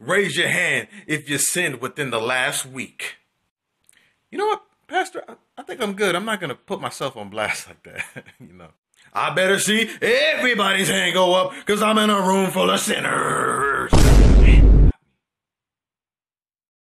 Raise your hand if you sinned within the last week. You know what, Pastor? I think I'm good. I'm not going to put myself on blast like that, you know. I better see everybody's hand go up because I'm in a room full of sinners.